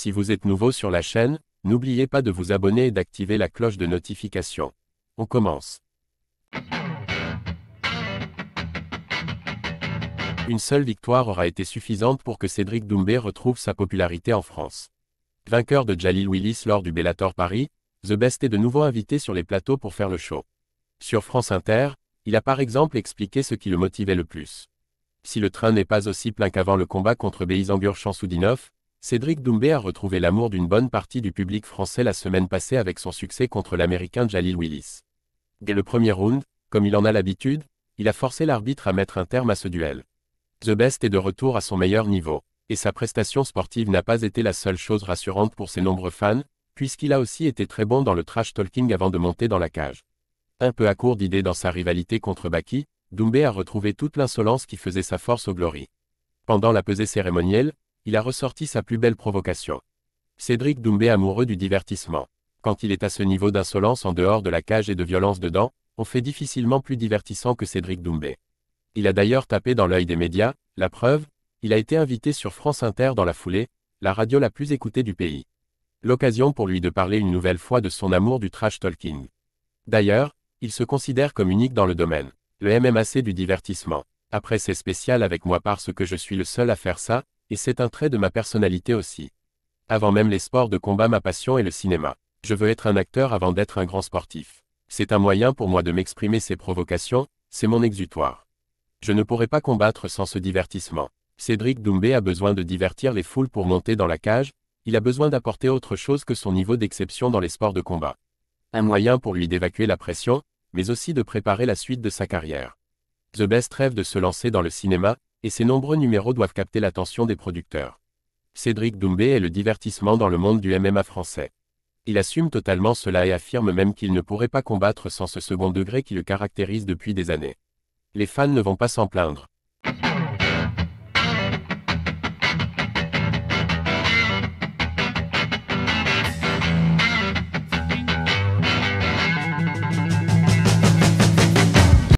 Si vous êtes nouveau sur la chaîne, n'oubliez pas de vous abonner et d'activer la cloche de notification. On commence. Une seule victoire aura été suffisante pour que Cédric Doumbé retrouve sa popularité en France. Vainqueur de Jalil Willis lors du Bellator Paris, The Best est de nouveau invité sur les plateaux pour faire le show. Sur France Inter, il a par exemple expliqué ce qui le motivait le plus. Si le train n'est pas aussi plein qu'avant le combat contre Beizangur soudinov Cédric Doumbé a retrouvé l'amour d'une bonne partie du public français la semaine passée avec son succès contre l'Américain Jalil Willis. Dès le premier round, comme il en a l'habitude, il a forcé l'arbitre à mettre un terme à ce duel. The Best est de retour à son meilleur niveau, et sa prestation sportive n'a pas été la seule chose rassurante pour ses nombreux fans, puisqu'il a aussi été très bon dans le trash talking avant de monter dans la cage. Un peu à court d'idées dans sa rivalité contre Baki, Doumbé a retrouvé toute l'insolence qui faisait sa force au Glory. Pendant la pesée cérémonielle, il a ressorti sa plus belle provocation. Cédric Doumbé amoureux du divertissement. Quand il est à ce niveau d'insolence en dehors de la cage et de violence dedans, on fait difficilement plus divertissant que Cédric Doumbé. Il a d'ailleurs tapé dans l'œil des médias, la preuve, il a été invité sur France Inter dans la foulée, la radio la plus écoutée du pays. L'occasion pour lui de parler une nouvelle fois de son amour du trash talking. D'ailleurs, il se considère comme unique dans le domaine, le MMAC du divertissement. Après ses spéciales avec moi parce que je suis le seul à faire ça, et c'est un trait de ma personnalité aussi. Avant même les sports de combat, ma passion est le cinéma. Je veux être un acteur avant d'être un grand sportif. C'est un moyen pour moi de m'exprimer ces provocations, c'est mon exutoire. Je ne pourrais pas combattre sans ce divertissement. Cédric Doumbé a besoin de divertir les foules pour monter dans la cage, il a besoin d'apporter autre chose que son niveau d'exception dans les sports de combat. Un moyen pour lui d'évacuer la pression, mais aussi de préparer la suite de sa carrière. The Best rêve de se lancer dans le cinéma, et ses nombreux numéros doivent capter l'attention des producteurs. Cédric Doumbé est le divertissement dans le monde du MMA français. Il assume totalement cela et affirme même qu'il ne pourrait pas combattre sans ce second degré qui le caractérise depuis des années. Les fans ne vont pas s'en plaindre.